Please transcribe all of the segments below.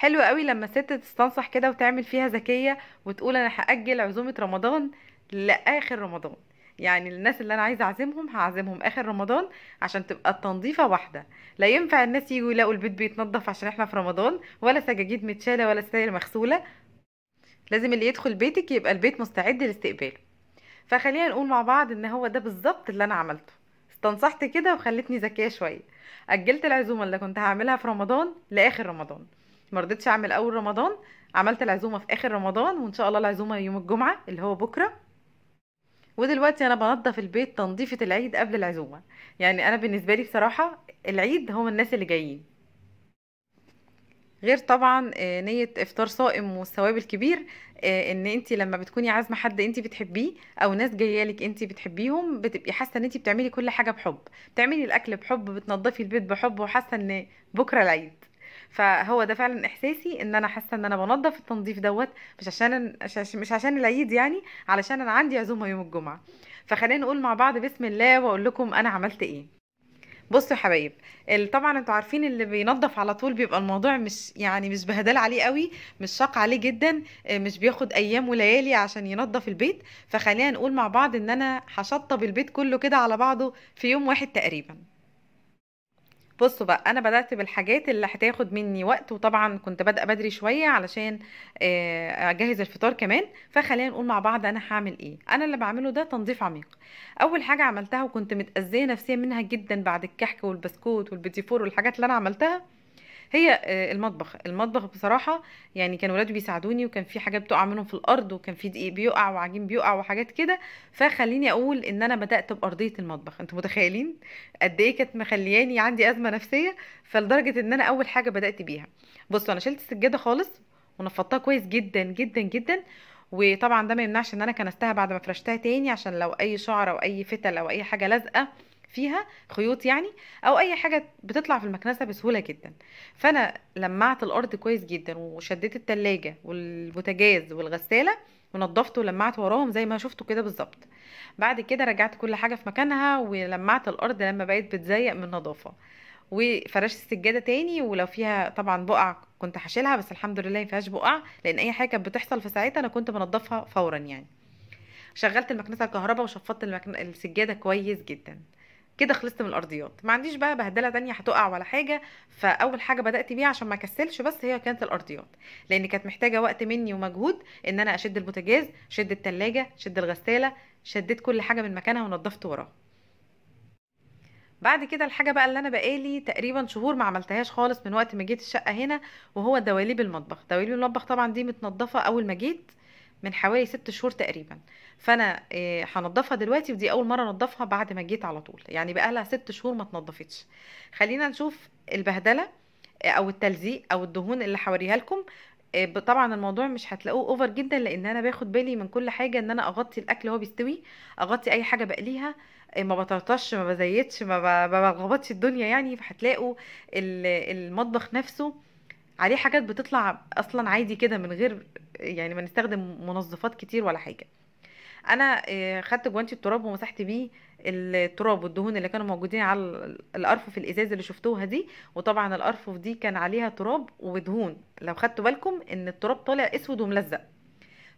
حلو قوي لما الست تستنصح كده وتعمل فيها ذكيه وتقول انا هاجل عزومه رمضان لاخر رمضان يعني الناس اللي انا عايزه اعزمهم هعزمهم اخر رمضان عشان تبقى التنظيفه واحده لا ينفع الناس يجوا يلاقوا البيت بيتنضف عشان احنا في رمضان ولا سجاجيد متشاله ولا ستاير مغسوله لازم اللي يدخل بيتك يبقى البيت مستعد لاستقباله فخلينا نقول مع بعض ان هو ده بالظبط اللي انا عملته استنصحت كده وخلتني ذكيه شويه اجلت العزومه اللي كنت هعملها في رمضان لاخر رمضان مرضتش اعمل اول رمضان عملت العزومه في اخر رمضان وان شاء الله العزومه يوم الجمعه اللي هو بكره ودلوقتي انا بنضف البيت تنظيفه العيد قبل العزومه يعني انا بالنسبه لي بصراحه العيد هم الناس اللي جايين غير طبعا آه، نية افطار صائم والثواب الكبير آه، ان انت لما بتكوني عازمه حد انت بتحبيه او ناس جايه لك انت بتحبيهم بتبقي حاسه ان انت بتعملي كل حاجه بحب بتعملي الاكل بحب بتنضفي البيت بحب وحاسه ان بكره العيد فهو ده فعلا احساسي ان انا حاسه ان انا بنظف التنظيف دوت مش عشان مش عشان العيد يعني علشان انا عندي عزومه يوم الجمعه فخلينا نقول مع بعض بسم الله واقول لكم انا عملت ايه بصوا يا حبايب طبعا انتوا عارفين اللي بينظف على طول بيبقى الموضوع مش يعني مش بهدل عليه قوي مش شاق عليه جدا آه، مش بياخد ايام وليالي عشان ينظف البيت فخلينا نقول مع بعض ان انا هشطب البيت كله كده على بعضه في يوم واحد تقريبا بصوا بقى انا بدات بالحاجات اللي هتاخد مني وقت وطبعا كنت بادئه بدري شويه علشان آه، اجهز الفطار كمان فخلينا نقول مع بعض انا هعمل ايه انا اللي بعمله ده تنظيف عميق اول حاجه عملتها وكنت متاذيه نفسيا منها جدا بعد الكحك والبسكوت والبيتي فور والحاجات اللي انا عملتها هي آه، المطبخ المطبخ بصراحه يعني كان ولادي بيساعدوني وكان في حاجات بتقع منهم في الارض وكان في دقيق بيقع وعجين بيقع وحاجات كده فخليني اقول ان انا بدات بارضيه المطبخ انتوا متخيلين قد ايه كانت مخلياني عندي ازمه نفسيه فلدرجه ان انا اول حاجه بدات بيها بصوا انا شلت السجاده خالص ونفضتها كويس جدا جدا جدا وطبعا ده ما يمنعش ان انا كنستها بعد ما فرشتها تاني عشان لو اي شعر او اي فتل او اي حاجه لازقه فيها خيوط يعني او اي حاجه بتطلع في المكنسه بسهوله جدا فانا لمعت الارض كويس جدا وشديت التلاجة والبوتاجاز والغساله ونضفته ولمعت وراهم زي ما شفتوا كده بالظبط بعد كده رجعت كل حاجه في مكانها ولمعت الارض لما بقيت بتزيق من نظافة وفرشت السجاده تاني ولو فيها طبعا بقع كنت هشيلها بس الحمد لله مفيهاش بقع لان اي حاجه كانت بتحصل في ساعتها انا كنت بنضفها فورا يعني شغلت المكنسه الكهرباء وشفطت المكن... السجاده كويس جدا كده خلصت من الارضيات ما عنديش بقى بهدله تانية هتقع ولا حاجه فاول حاجه بدات بيها عشان ما اكسلش بس هي كانت الارضيات لان كانت محتاجه وقت مني ومجهود ان انا اشد البوتاجاز شد التلاجة شد الغساله شديت كل حاجه من مكانها ونضفت وراها بعد كده الحاجه بقى اللي انا بقالي تقريبا شهور ما عملتهاش خالص من وقت ما جيت الشقه هنا وهو دواليب المطبخ دواليب المطبخ طبعا دي متنضفه اول ما جيت من حوالي ست شهور تقريبا فانا آه، هنضفها دلوقتي ودي اول مره انضفها بعد ما جيت على طول يعني بقى لها ست شهور ما اتنضفتش خلينا نشوف البهدله آه، او التلزيق او الدهون اللي هوريها لكم آه، طبعا الموضوع مش هتلاقوه اوفر جدا لان انا باخد بالي من كل حاجه ان انا اغطي الاكل وهو بيستوي اغطي اي حاجه بقليها ما بطرطش ما بزيتش ما بغبطش الدنيا يعني فهتلاقوا المطبخ نفسه عليه حاجات بتطلع اصلا عادي كده من غير يعني ما نستخدم منظفات كتير ولا حاجه انا آه، خدت جوانتي التراب ومسحت بيه التراب والدهون اللي كانوا موجودين على الارفف الازاز اللي شفتوها دي وطبعا الارفف دي كان عليها تراب ودهون لو خدتوا بالكم ان التراب طالع اسود وملزق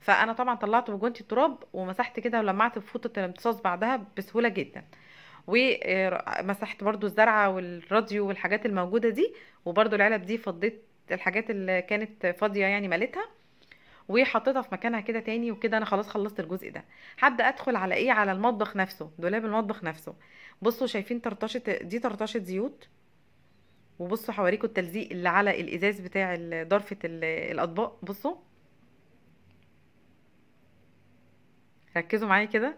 فانا طبعا طلعت بجوانتي التراب ومسحت كده ولمعت بفوطه الامتصاص بعدها بسهوله جدا ومسحت آه، برضو الزرعه والراديو والحاجات الموجوده دي وبرضو العلب دي فضيت الحاجات اللي كانت فاضيه يعني مالتها وحطيتها في مكانها كده تاني وكده انا خلاص خلصت الجزء ده هبدا ادخل على ايه على المطبخ نفسه دولاب المطبخ نفسه بصوا شايفين طرطشه دي طرطشه زيوت وبصوا حواريكوا التلزيق اللي على الازاز بتاع ضرفه الاطباق بصوا ركزوا معايا كده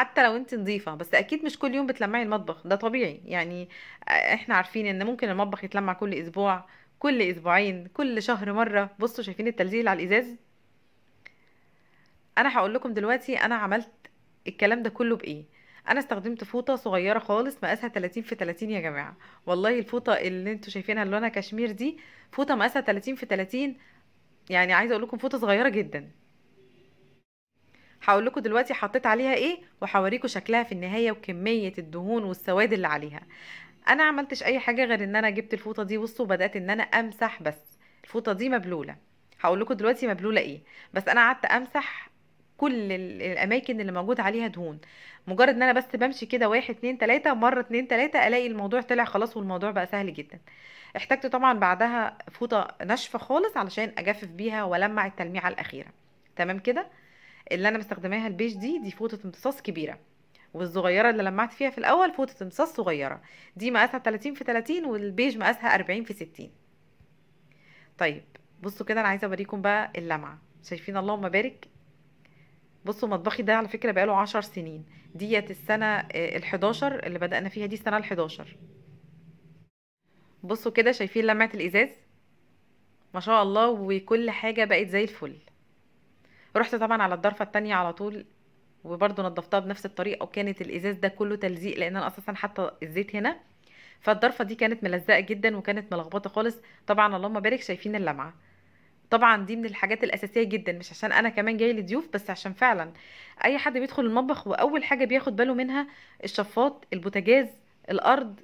حتى لو انت نظيفه بس اكيد مش كل يوم بتلمعي المطبخ ده طبيعي يعني آه، احنا عارفين ان ممكن المطبخ يتلمع كل اسبوع كل اسبوعين كل شهر مره بصوا شايفين التلزيق على الازاز انا هقول لكم دلوقتي انا عملت الكلام ده كله بايه انا استخدمت فوطه صغيره خالص مقاسها 30 في 30 يا جماعه والله الفوطه اللي انتوا شايفينها اللي لونها كشمير دي فوطه مقاسها 30 في 30 يعني عايزه اقول لكم فوطه صغيره جدا هقول لكم دلوقتي حطيت عليها ايه وهوريكم شكلها في النهايه وكميه الدهون والسواد اللي عليها انا عملتش اي حاجه غير ان انا جبت الفوطه دي بصوا وبدات ان انا امسح بس الفوطه دي مبلوله هقول لكم دلوقتي مبلوله ايه بس انا قعدت امسح كل الاماكن اللي موجود عليها دهون مجرد ان انا بس بمشي كده واحد اتنين تلاته مره اتنين تلاته الاقي الموضوع طلع خلاص والموضوع بقى سهل جدا احتجت طبعا بعدها فوطه ناشفه خالص علشان اجفف بيها والمع التلميعه الاخيره تمام كده اللي انا مستخدماها البيج دي دي فوطه امتصاص كبيره والصغيره اللي لمعت فيها في الاول فوطه امتصاص صغيره دي مقاسها 30 في 30 والبيج مقاسها 40 في 60 طيب بصوا كده انا عايزه اوريكم بقى اللمعه شايفين اللهم بارك بصوا مطبخي ده على فكره بقاله 10 سنين ديت السنه آه، ال11 اللي بدانا فيها دي السنه ال11 بصوا كده شايفين لمعه الازاز ما شاء الله وكل حاجه بقت زي الفل رحت طبعا على الضرفه التانية على طول وبرضه نظفتها بنفس الطريقه وكانت الازاز ده كله تلزيق لان انا اساسا حاطه الزيت هنا فالضرفه دي كانت ملزقه جدا وكانت ملخبطه خالص طبعا اللهم بارك شايفين اللمعه طبعا دي من الحاجات الاساسيه جدا مش عشان انا كمان جاي لضيوف بس عشان فعلا اي حد بيدخل المطبخ واول حاجه بياخد باله منها الشفاط البوتاجاز الارض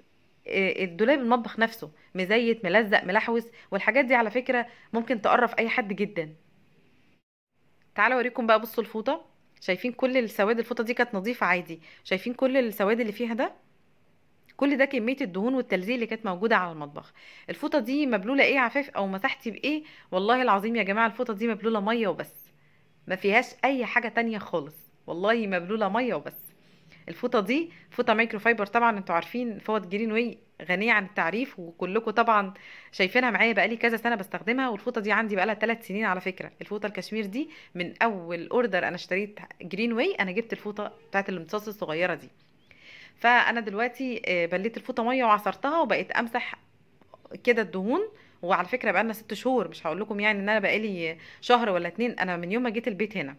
آه، الدولاب المطبخ نفسه مزيت ملزق ملحوس والحاجات دي على فكره ممكن تقرف اي حد جدا تعالى اوريكم بقى بصوا الفوطه شايفين كل السواد الفوطه دي كانت نظيفه عادي شايفين كل السواد اللي فيها ده كل ده كميه الدهون والتلزيق اللي كانت موجوده على المطبخ الفوطه دي مبلوله ايه عفاف او مسحتي بايه والله العظيم يا جماعه الفوطه دي مبلوله ميه وبس ما فيهاش اي حاجه تانية خالص والله مبلوله ميه وبس الفوطه دي فوطه مايكرو فايبر طبعا انتوا عارفين فوط جرين واي غنية عن التعريف وكلكم طبعا شايفينها معايا بقالي كذا سنة بستخدمها والفوطة دي عندي بقالها 3 سنين على فكرة الفوطة الكشمير دي من أول أوردر أنا اشتريت جرين واي أنا جبت الفوطة بتاعت الامتصاص الصغيرة دي فأنا دلوقتي آه، بليت الفوطة مية وعصرتها وبقيت أمسح كده الدهون وعلى فكرة بقالنا ست شهور مش هقول لكم يعني إن أنا بقالي شهر ولا اتنين أنا من يوم ما جيت البيت هنا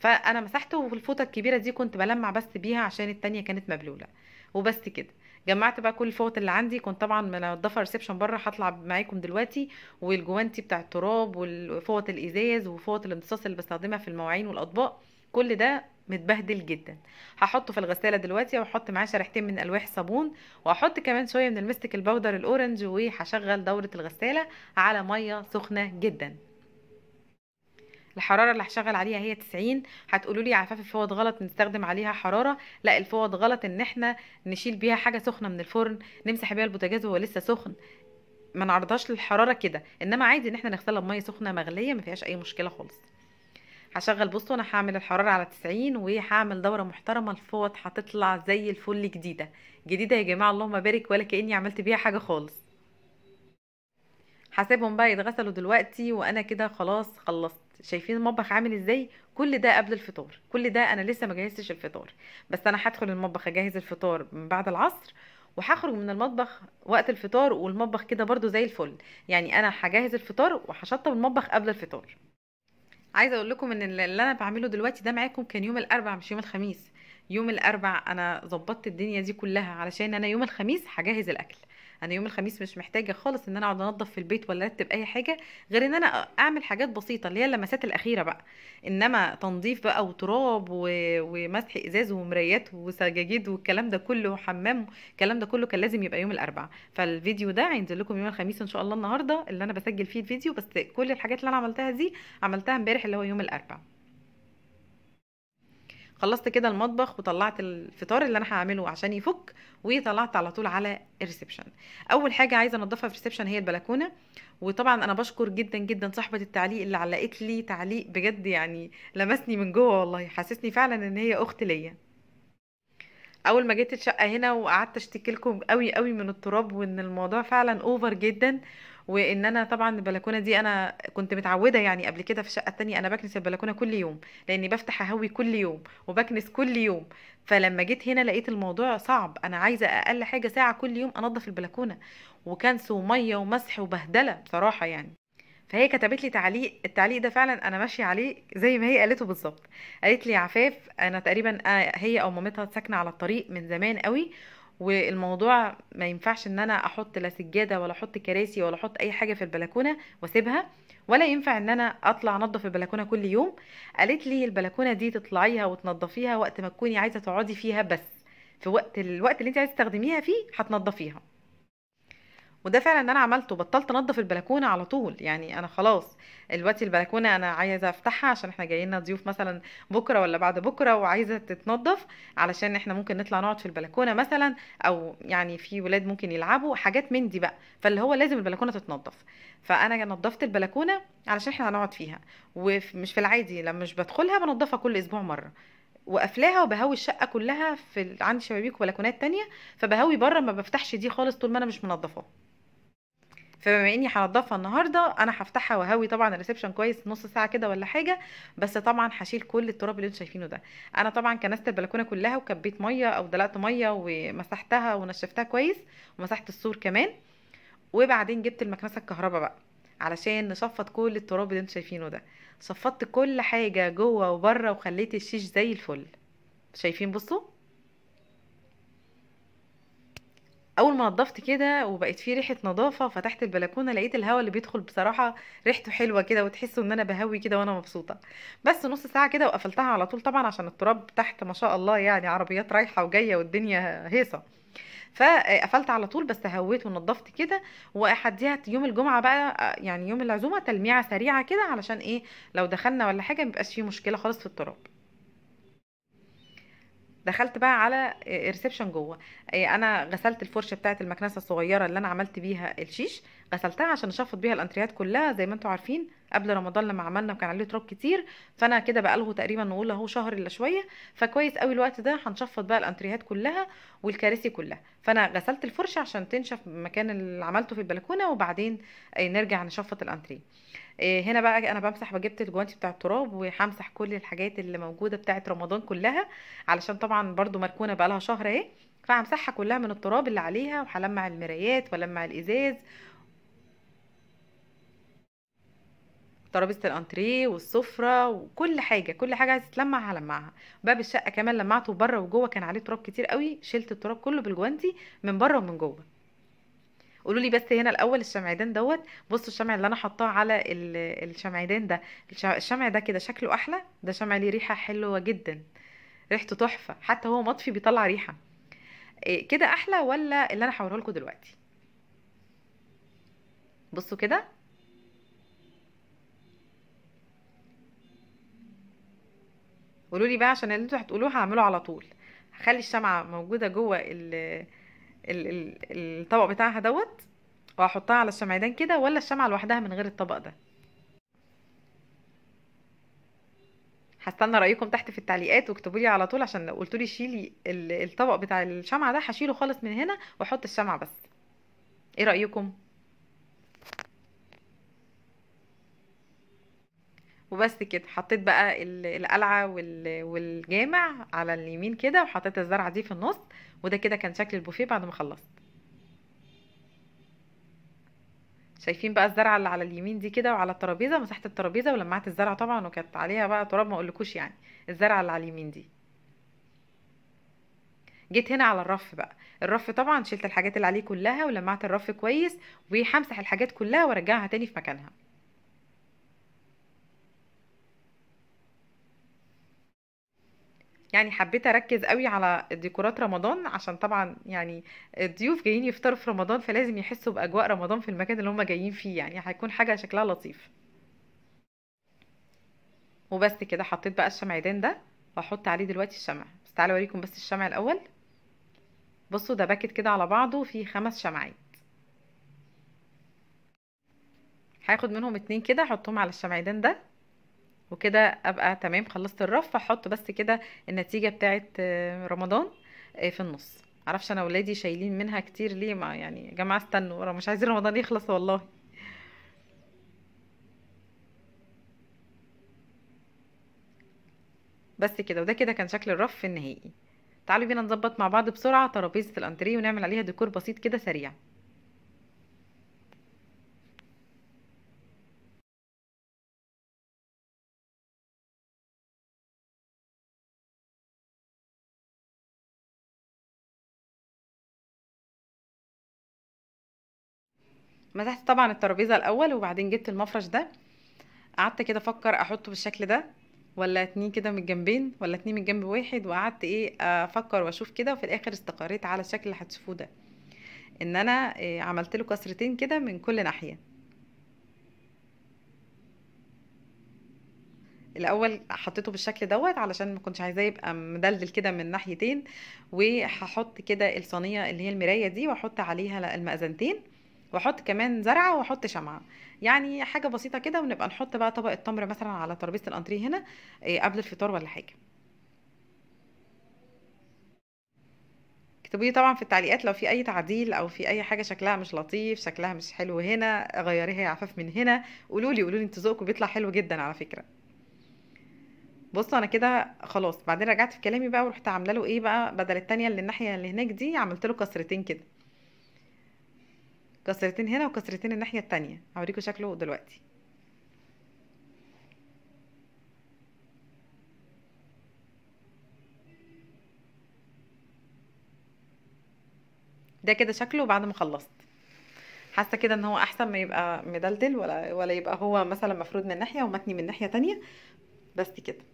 فانا مسحته والفوطه الكبيره دي كنت بلمع بس بيها عشان التانية كانت مبلوله وبس كده جمعت بقى كل الفوط اللي عندي كنت طبعا منضفه ريسبشن بره هطلع معاكم دلوقتي والجوانتي بتاع التراب وفوط الازاز وفوط الامتصاص اللي بستخدمها في المواعين والاطباق كل ده متبهدل جدا هحطه في الغساله دلوقتي وهحط معاه شريحتين من الواح صابون وهحط كمان شويه من المستك البودر الاورنج وهشغل دوره الغساله على ميه سخنه جدا الحراره اللي هشغل عليها هي 90 هتقولوا لي عفاف الفوط غلط نستخدم عليها حراره لا الفوط غلط ان احنا نشيل بيها حاجه سخنه من الفرن نمسح بيها البوتاجاز وهو لسه سخن ما نعرضهاش للحراره كده انما عادي ان احنا نغسلها بميه سخنه مغليه ما فيهاش اي مشكله خالص هشغل بصوا انا هعمل الحراره على 90 وهعمل دوره محترمه الفوط هتطلع زي الفل جديده جديده يا جماعه اللهم بارك ولا كاني عملت بيها حاجه خالص هسيبهم بقى يتغسلوا دلوقتي وانا كده خلاص خلصت شايفين المطبخ عامل ازاي كل ده قبل الفطار كل ده انا لسه ما جهزتش الفطار بس انا هدخل المطبخ اجهز الفطار من بعد العصر وهخرج من المطبخ وقت الفطار والمطبخ كده برضو زي الفل يعني انا هجهز الفطار وهشطب المطبخ قبل الفطار عايزه اقول لكم ان اللي انا بعمله دلوقتي ده معاكم كان يوم الاربع مش يوم الخميس يوم الاربع انا ظبطت الدنيا دي كلها علشان انا يوم الخميس هجهز الاكل انا يوم الخميس مش محتاجه خالص ان انا اقعد انضف في البيت ولا ارتب اي حاجه غير ان انا اعمل حاجات بسيطه اللي هي اللمسات الاخيره بقى انما تنظيف بقى وتراب و... ومسح ازاز ومرايات وسجاجيد والكلام ده كله وحمام الكلام ده كله كان لازم يبقى يوم الاربعاء فالفيديو ده هينزل لكم يوم الخميس ان شاء الله النهارده اللي انا بسجل فيه الفيديو بس كل الحاجات اللي انا عملتها دي عملتها امبارح اللي هو يوم الاربعاء خلصت كده المطبخ وطلعت الفطار اللي انا هعمله عشان يفك وطلعت على طول على الريسبشن اول حاجه عايزه انضفها في الريسبشن هي البلكونه وطبعا انا بشكر جدا جدا صاحبه التعليق اللي علقت لي تعليق بجد يعني لمسني من جوه والله حسسني فعلا ان هي اخت ليا اول ما جيت الشقه هنا وقعدت اشتكي لكم قوي قوي من التراب وان الموضوع فعلا اوفر جدا وان انا طبعا البلكونه دي انا كنت متعوده يعني قبل كده في الشقه الثانيه انا بكنس البلكونه كل يوم لاني بفتح اهوي كل يوم وبكنس كل يوم فلما جيت هنا لقيت الموضوع صعب انا عايزه اقل حاجه ساعه كل يوم انضف البلكونه وكنس وميه ومسح وبهدله بصراحه يعني فهي كتبت لي تعليق التعليق ده فعلا انا ماشيه عليه زي ما هي قالته بالظبط قالت لي عفاف انا تقريبا آه، هي او مامتها ساكنه على الطريق من زمان قوي والموضوع ما ينفعش ان انا احط لا سجاده ولا احط كراسي ولا احط اي حاجه في البلكونه واسيبها ولا ينفع ان انا اطلع انضف البلكونه كل يوم قالت لي البلكونه دي تطلعيها وتنضفيها وقت ما تكوني عايزه تقعدي فيها بس في وقت الوقت اللي انت عايزه تستخدميها فيه هتنضفيها وده فعلا اللي انا عملته بطلت انضف البلكونه على طول يعني انا خلاص دلوقتي البلكونه انا عايزه افتحها عشان احنا جايين لنا ضيوف مثلا بكره ولا بعد بكره وعايزه تتنضف علشان احنا ممكن نطلع نقعد في البلكونه مثلا او يعني في ولاد ممكن يلعبوا حاجات من دي بقى فاللي هو لازم البلكونه تتنضف فانا نضفت البلكونه علشان احنا هنقعد فيها ومش في العادي لما مش بدخلها بنضفها كل اسبوع مره وقافلاها وبهوي الشقه كلها في عندي شبابيك وبلكونات تانية فبهوي بره ما بفتحش دي خالص طول ما انا مش منضفاه فبما اني هنضفها النهارده انا هفتحها وهوي طبعا الريسبشن كويس نص ساعه كده ولا حاجه بس طبعا هشيل كل التراب اللي انتم شايفينه ده انا طبعا كنست البلكونه كلها وكبيت ميه او دلقت ميه ومسحتها ونشفتها كويس ومسحت السور كمان وبعدين جبت المكنسه الكهرباء بقى علشان نشفط كل التراب اللي انتم شايفينه ده شفطت كل حاجه جوه وبره وخليت الشيش زي الفل شايفين بصوا اول ما نضفت كده وبقت فيه ريحه نظافه فتحت البلكونه لقيت الهواء اللي بيدخل بصراحه ريحته حلوه كده وتحس ان انا بهوي كده وانا مبسوطه بس نص ساعه كده وقفلتها على طول طبعا عشان التراب تحت ما شاء الله يعني عربيات رايحه وجايه والدنيا هيصه فقفلت على طول بس هويت ونضفت كده واحديها يوم الجمعه بقى آه، يعني يوم العزومه تلميعه سريعه كده علشان ايه لو دخلنا ولا حاجه ميبقاش فيه مشكله خالص في التراب دخلت بقى على ريسبشن آه، جوه آه، انا غسلت الفرشه بتاعه المكنسه الصغيره اللي انا عملت بيها الشيش غسلتها عشان اشفط بيها الانتريات كلها زي ما انتم عارفين قبل رمضان لما عملنا وكان عليه تراب كتير فانا كده بقى له تقريبا نقول اهو شهر الا شويه فكويس قوي الوقت ده هنشفط بقى الانتريهات كلها والكراسي كلها فانا غسلت الفرشه عشان تنشف مكان اللي عملته في البلكونه وبعدين آه، نرجع نشفط الانتريه آه، هنا بقى انا بمسح وجبت الجوانتي بتاع التراب وهمسح كل الحاجات اللي موجوده بتاعه رمضان كلها علشان طبعا برضو مركونه بقى لها شهر اهي فهمسحها كلها من التراب اللي عليها وهلمع المرايات ولمع الازاز ترابيزه الانتريه والسفره وكل حاجه كل حاجه عايزه تتلمع هلمعها باب الشقه كمان لمعته بره وجوه كان عليه تراب كتير قوي شلت التراب كله بالجوانتي من بره ومن جوه قولوا لي بس هنا الاول الشمعدان دوت بصوا الشمع اللي انا حطاه على الشمعدان ده الشمع ده كده شكله احلى ده شمع ليه ريحه حلوه جدا ريحته تحفه حتى هو مطفي بيطلع ريحه إيه، كده احلى ولا اللي انا هوريه لكم دلوقتي بصوا كده قولوا لي بقى عشان اللي انتوا هتقولوه هعمله على طول هخلي الشمعه موجوده جوه الطبق بتاعها دوت وهحطها على الشمعدان كده ولا الشمعة لوحدها من غير الطبق ده هستنى رايكم تحت في التعليقات واكتبولي على طول عشان لو قلتوا شيلي الطبق بتاع الشمعة ده هشيله خالص من هنا واحط الشمعة بس ايه رايكم وبس كده حطيت بقى القلعه والجامع على اليمين كده وحطيت الزرعه دي في النص وده كده كان شكل البوفيه بعد ما خلصت شايفين بقى الزرعه اللي على اليمين دي كده وعلى الترابيزه مسحت الترابيزه ولمعت الزرعه طبعا وكانت عليها بقى تراب ما اقولكوش يعني الزرعه اللي على اليمين دي جيت هنا على الرف بقى الرف طبعا شلت الحاجات اللي عليه كلها ولمعت الرف كويس وهمسح الحاجات كلها وارجعها تاني في مكانها يعني حبيت اركز قوي على ديكورات رمضان عشان طبعا يعني الضيوف جايين يفطروا في رمضان فلازم يحسوا باجواء رمضان في المكان اللي هم جايين فيه يعني هيكون حاجه شكلها لطيف وبس كده حطيت بقى الشمعدان ده واحط عليه دلوقتي الشمع بس تعالوا اوريكم بس الشمع الاول بصوا ده باكت كده على بعضه فيه خمس شمعات هاخد منهم اتنين كده احطهم على الشمعدان ده وكده ابقى تمام خلصت الرف احط بس كده النتيجه بتاعه آه، رمضان آه، في النص معرفش انا ولادي شايلين منها كتير ليه ما يعني يا جماعه استنوا مش عايزين رمضان يخلص والله بس كده وده كده كان شكل الرف النهائي تعالوا بينا نظبط مع بعض بسرعه ترابيزه الانتريه ونعمل عليها ديكور بسيط كده سريع مسحت طبعا الترابيزه الاول وبعدين جبت المفرش ده قعدت كده افكر احطه بالشكل ده ولا اتنين كده من الجنبين ولا اتنين من جنب واحد وقعدت ايه افكر واشوف كده وفي الاخر استقريت على الشكل اللي هتشوفوه ده ان انا آه، عملت له كسرتين كده من كل ناحيه الاول حطيته بالشكل دوت علشان ما كنتش عايزاه يبقى مدلدل كده من ناحيتين وهحط كده الصينيه اللي هي المرايه دي واحط عليها المأذنتين واحط كمان زرعه واحط شمعه يعني حاجه بسيطه كده ونبقى نحط بقى طبق التمر مثلا على ترابيزه الانتريه هنا آه، قبل الفطار ولا حاجه اكتبوا طبعا في التعليقات لو في اي تعديل او في اي حاجه شكلها مش لطيف شكلها مش حلو هنا غيريها يا عفاف من هنا قولوا لي قولوا لي انتوا ذوقكم بيطلع حلو جدا على فكره بصوا انا كده خلاص بعدين رجعت في كلامي بقى ورحت عامله له ايه بقى بدل التانية اللي الناحيه اللي هناك دي عملت له كسرتين كده كسرتين هنا وكسرتين الناحية التانية هوريكم شكله دلوقتي ده كده شكله بعد ما خلصت حاسه كده ان هو احسن ما يبقى مدلدل ولا ولا يبقى هو مثلا مفرود من ناحيه ومتني من ناحيه تانية بس كده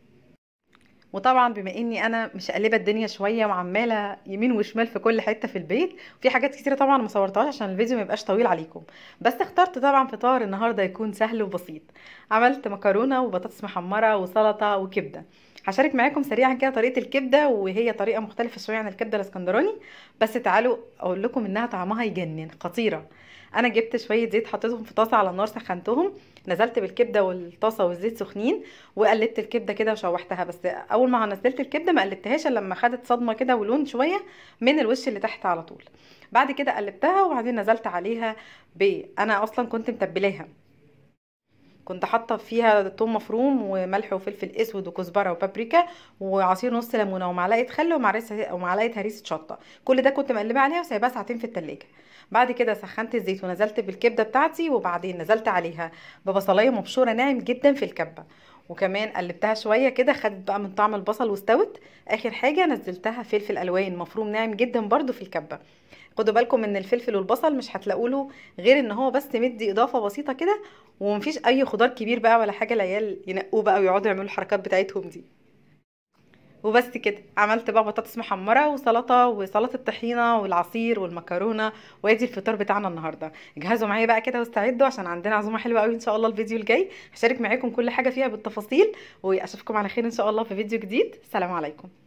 وطبعا بما اني انا مش قلبه الدنيا شويه وعماله يمين وشمال في كل حته في البيت في حاجات كتيره طبعا ما صورتهاش عشان الفيديو ما يبقاش طويل عليكم بس اخترت طبعا فطار النهارده يكون سهل وبسيط عملت مكرونه وبطاطس محمره وسلطه وكبده هشارك معاكم سريعا كده طريقه الكبده وهي طريقه مختلفه شويه عن الكبده الاسكندراني بس تعالوا اقول لكم انها طعمها يجنن خطيره انا جبت شويه زيت حطيتهم في طاسه على النار سخنتهم نزلت بالكبده والطاسه والزيت سخنين وقلبت الكبده كده وشوحتها بس اول ما نزلت الكبده ما قلبتهاش الا لما خدت صدمه كده ولون شويه من الوش اللي تحت على طول بعد كده قلبتها وبعدين نزلت عليها ب انا اصلا كنت متبلاها كنت حاطه فيها ثوم مفروم وملح وفلفل اسود وكزبره وبابريكا وعصير نص ليمونه ومعلقه خل ومعلقه هريسه شطه كل ده كنت مقلبه عليها وسايباها ساعتين في التلاجة بعد كده سخنت الزيت ونزلت بالكبده بتاعتي وبعدين نزلت عليها ببصلايه مبشوره ناعم جدا في الكبه وكمان قلبتها شويه كده خدت بقى من طعم البصل واستوت اخر حاجه نزلتها فلفل الوان مفروم ناعم جدا برده في الكبه خدوا بالكم ان الفلفل والبصل مش هتلاقوا له غير ان هو بس مدي اضافه بسيطه كده ومفيش اي خضار كبير بقى ولا حاجه العيال ينقوه بقى ويقعدوا يعملوا الحركات بتاعتهم دي وبس كده عملت بقى بطاطس محمره وسلطه وسلطه طحينه والعصير والمكرونه وادي الفطار بتاعنا النهارده جهزوا معايا بقى كده واستعدوا عشان عندنا عزومه حلوه قوي ان شاء الله الفيديو الجاي هشارك معاكم كل حاجه فيها بالتفاصيل واشوفكم على خير ان شاء الله في فيديو جديد سلام عليكم